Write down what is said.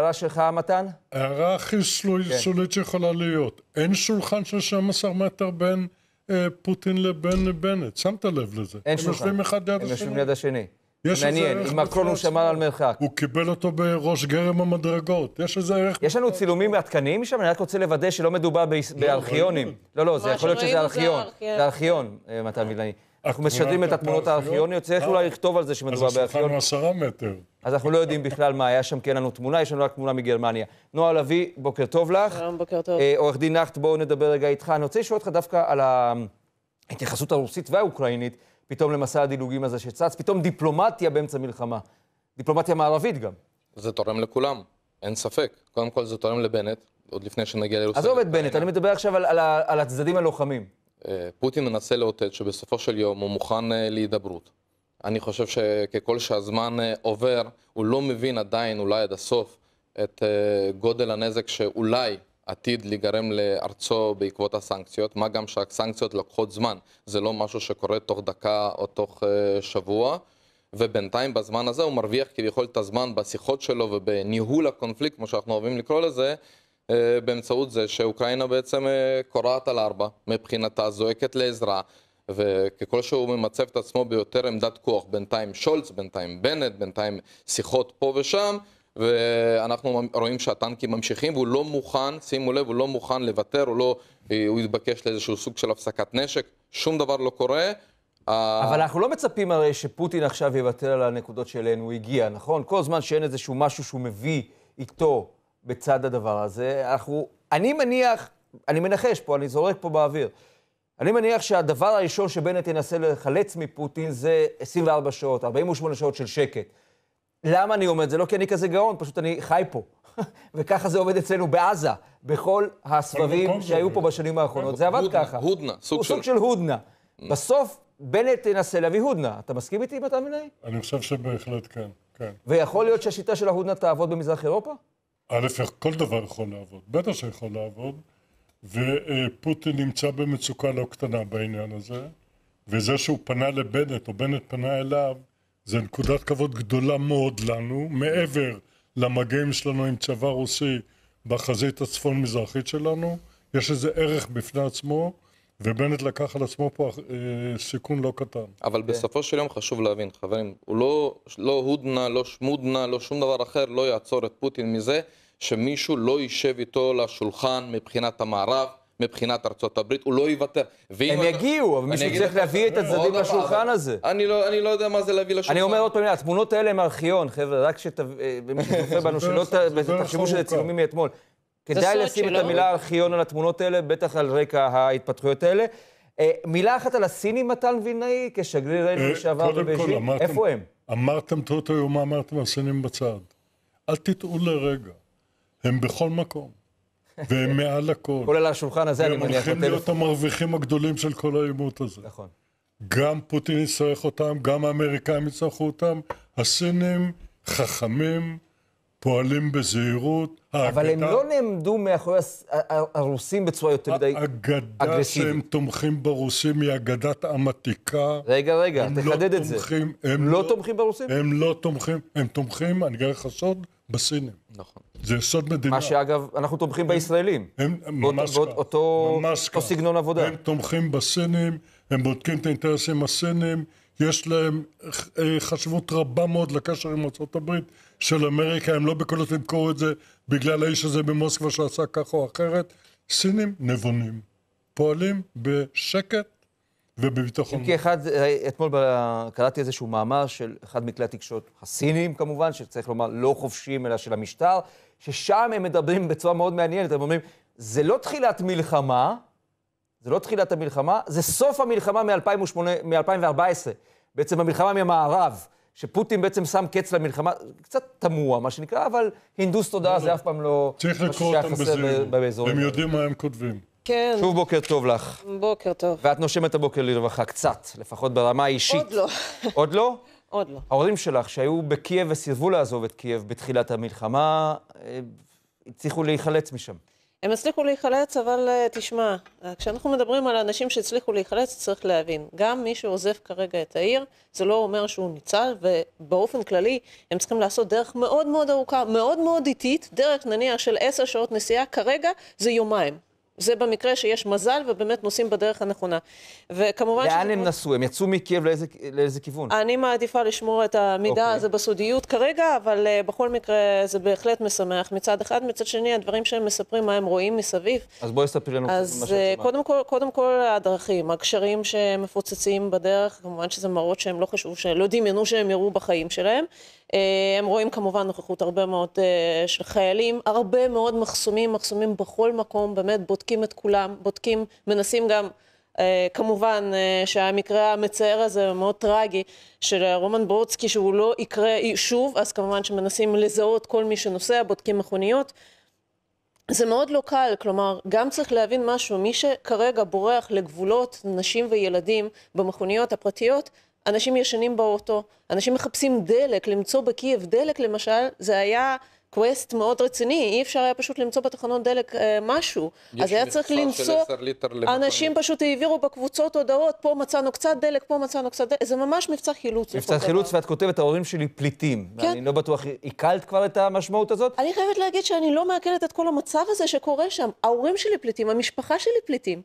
הערה שלך, מתן? הערה הכי סלולית כן. שיכולה להיות. אין שולחן של 12 מטר בין אה, פוטין לבין בנט. שמת לב לזה. אין שולחן. הם יושבים אחד ליד השני. הם יושבים ליד השני. מעניין, עם מקרון הוא שמר על מרחק. הוא קיבל אותו בראש גרם המדרגות, יש איזה ערך... יש לנו צילומים עדכניים שם? אני רק רוצה לוודא שלא מדובר לא, בארכיונים. לא, לא, זה יכול להיות שזה ארכיון. זה ארכיון, אה, מתן וילני. אנחנו משדרים את התמונות הארכיוניות, צריך אה. אולי לכתוב על זה שמדובר בארכיון. אז השולחן הוא עשרה מטר. אז אנחנו לא יודעים בכלל מה היה שם, כי אין לנו תמונה, יש לנו רק תמונה מגרמניה. נועה לביא, בוקר טוב לך. שלום, בוקר טוב. אה, עורך דין נחט, בואו נדבר רגע איתך. אני רוצה לשאול אותך דווקא על ההתייחסות הרוסית והאוקראינית, פתאום למסע הדילוגים הזה שצץ, פתאום דיפלומטיה באמצע מלחמה. דיפלומטיה מערבית גם. זה תורם לכולם, אין ספק. קודם כל זה תורם לבנט, עוד לפני שנגיע לרוסיה. עזוב את בנט, אני מדבר עכשיו על, על, על הצדדים הלוחמים. אה, פוטין מנסה לאותת שבסופו של יום הוא מוכן אה, להידברות. אני חושב שככל שהזמן אה, עובר, הוא לא מבין עדיין, אולי עד הסוף, את אה, גודל הנזק שאולי עתיד להיגרם לארצו בעקבות הסנקציות, מה גם שהסנקציות לוקחות זמן, זה לא משהו שקורה תוך דקה או תוך אה, שבוע, ובינתיים בזמן הזה הוא מרוויח כביכול את הזמן בשיחות שלו ובניהול הקונפליקט, כמו שאנחנו אוהבים לקרוא לזה, באמצעות זה שאוקראינה בעצם קורעת על ארבע מבחינתה, זועקת לעזרה, וככל שהוא ממצב את עצמו ביותר עמדת כוח, בינתיים שולץ, בינתיים בנט, בינתיים שיחות פה ושם, ואנחנו רואים שהטנקים ממשיכים, והוא לא מוכן, שימו לב, הוא לא מוכן לוותר, הוא לא, הוא התבקש לאיזשהו סוג של הפסקת נשק, שום דבר לא קורה. אבל אנחנו לא מצפים הרי שפוטין עכשיו יוותר על הנקודות שאליהן הוא הגיע, נכון? כל זמן שאין איזשהו משהו שהוא מביא איתו בצד הדבר הזה, אנחנו, אני מניח, אני מנחש פה, אני זורק פה באוויר, אני מניח שהדבר הראשון שבנט ינסה לחלץ מפוטין זה 24 שעות, 48 שעות של שקט. למה אני אומר את זה? לא כי אני כזה גאון, פשוט אני חי פה. וככה זה עובד אצלנו בעזה, בכל הסבבים שהיו פה בשנים האחרונות. זה עבד ככה. הודנה, סוג של... הוא סוג של הודנה. בסוף בנט ינסה להביא הודנה. אתה מסכים איתי, מתן וילנאי? אני חושב שבהחלט כן, כן. ויכול להיות שהשיטה של ההודנה תעבוד במזרח אירופה? א', כל דבר יכול לעבוד. בטח שיכול לעבוד. ופוטין נמצא במצוקה לא קטנה בעניין הזה, וזה שהוא פנה לבנט, או בנט פנה אליו, זה נקודת כבוד גדולה מאוד לנו, מעבר למגעים שלנו עם צבא רוסי בחזית הצפון-מזרחית שלנו, יש איזה ערך בפני עצמו, ובנט לקח על עצמו פה אה, סיכון לא קטן. אבל okay. בסופו של יום חשוב להבין, חברים, הוא לא, לא הודנה, לא שמודנה, לא שום דבר אחר, לא יעצור את פוטין מזה. שמישהו לא יישב איתו לשולחן מבחינת המערב, מבחינת ארצות הברית, הוא לא יוותר. הם יגיעו, אבל מישהו צריך להביא את הצדדים לשולחן אבל... הזה. אני לא אני לא יודע מה זה להביא לשולחן. אני אומר עוד פעם, התמונות האלה הם ארכיון, חבר'ה, רק שמי אה, בנו, שלא תחשבו שזה צילומים מאתמול. כדאי לשים את המילה ארכיון על התמונות האלה, בטח על רקע ההתפתחויות האלה. אה, מילה אחת על הסינים, מתן וילנאי, כשגריר אה, אלה שעבר בבייג'ין, איפה הם? אמרתם, תראו את היום מה אמרתם הסינים בצד. אל תטעו לרגע. הם בכל מקום. והם מעל הכל. כולל השולחן הזה, אני מניח. והם הולכים להיות המרוויחים הגדולים של כל העימות הזה. נכון. גם פוטין יצטרך אותם, גם האמריקאים יצטרכו אותם. הסינים חכמים, פועלים בזהירות. אבל הם לא נעמדו מאחורי הרוסים בצורה יותר מדי אגרסיבית. האגדה שהם תומכים ברוסים היא אגדת עם עתיקה. רגע, רגע, לא תחדד את זה. הם לא, לא תומכים ברוסים? הם לא תומכים, הם תומכים, אני אגיד לך סוד, בסינים. נכון. זה יסוד מדינה. מה שאגב, אנחנו תומכים הם, בישראלים. הם, הם ממש כך. אותו, ממש אותו כך. סגנון עבודה. הם תומכים בסינים, הם בודקים את האינטרסים הסינים, יש להם אה, חשיבות רבה מאוד לקשר עם ארה"ב של אמריקה, הם לא בקולות למכור את זה בגלל האיש הזה במוסקבה שעשה כך או אחרת. סינים נבונים, פועלים בשקט ובביטחון. אם כי אחד, אה, אתמול קראתי איזשהו מאמר של אחד מכלי התקשורת הסינים כמובן, שצריך לומר לא חופשיים אלא של המשטר, ששם הם מדברים בצורה מאוד מעניינת, הם אומרים, זה לא תחילת מלחמה, זה לא תחילת המלחמה, זה סוף המלחמה מ-2014. בעצם המלחמה ממערב, שפוטין בעצם שם קץ למלחמה, קצת תמוה, מה שנקרא, אבל הינדוס תודעה לא, לא. זה אף פעם לא... צריך לא לקרוא אותם בזהירות, הם יודעים מה הם כותבים. כן. שוב בוקר טוב לך. בוקר טוב. ואת נושמת הבוקר לרווחה קצת, לפחות ברמה האישית. עוד לא. עוד לא? עוד לא. ההורים שלך שהיו בקייב וסירבו לעזוב את קייב בתחילת המלחמה, אה, הצליחו להיחלץ משם. הם הצליחו להיחלץ, אבל אה, תשמע, אה, כשאנחנו מדברים על אנשים שהצליחו להיחלץ, צריך להבין, גם מי שעוזב כרגע את העיר, זה לא אומר שהוא ניצל, ובאופן כללי, הם צריכים לעשות דרך מאוד מאוד ארוכה, מאוד מאוד איטית, דרך נניח של עשר שעות נסיעה, כרגע זה יומיים. זה במקרה שיש מזל ובאמת נוסעים בדרך הנכונה. וכמובן... לאן הם נסעו? הם יצאו מקייב לאיזה, לאיזה כיוון? אני מעדיפה לשמור את המידע okay. אוקיי. הזה בסודיות כרגע, אבל uh, בכל מקרה זה בהחלט משמח מצד אחד. מצד שני, הדברים שהם מספרים, מה הם רואים מסביב. אז בואי ספרי לנו אז, מה אה, שאת שמעת. קודם כל, קודם כל הדרכים, הגשרים שמפוצצים בדרך, כמובן שזה מראות שהם לא חשבו, שלא דמיינו שהם יראו בחיים שלהם. אה, הם רואים כמובן נוכחות הרבה מאוד אה, של חיילים, הרבה מאוד מחסומים, מחסומים בכל מקום, באמת בודקים את כולם, בודקים, מנסים גם... Uh, כמובן uh, שהמקרה המצער הזה מאוד טרגי של רומן ברודסקי שהוא לא יקרה שוב, אז כמובן שמנסים לזהות כל מי שנוסע, בודקים מכוניות. זה מאוד לא קל, כלומר, גם צריך להבין משהו, מי שכרגע בורח לגבולות נשים וילדים במכוניות הפרטיות, אנשים ישנים באוטו, אנשים מחפשים דלק, למצוא בקייב דלק למשל, זה היה קווסט מאוד רציני, אי אפשר היה פשוט למצוא בתחנות דלק אה, משהו. אז היה צריך למצוא, אנשים פשוט העבירו בקבוצות הודעות, פה מצאנו קצת דלק, פה מצאנו קצת דלק, זה ממש מבצע חילוץ. מבצע חילוץ, דבר. ואת כותבת, ההורים שלי פליטים. כן. ואני לא בטוח, עיכלת כבר את המשמעות הזאת? אני חייבת להגיד שאני לא מעכלת את כל המצב הזה שקורה שם. ההורים שלי פליטים, המשפחה שלי פליטים.